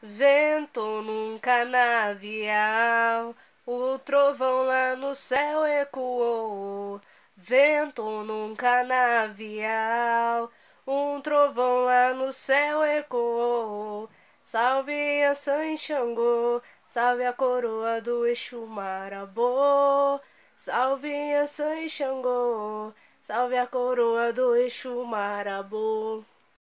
Vento num canavial, o trovão lá no céu ecoou. Vento num canavial, um trovão lá no céu ecoou. Salve a San Xangô, salve a coroa do Exu Marabô. Salve a San Xangô, salve a coroa do Exu Marabô.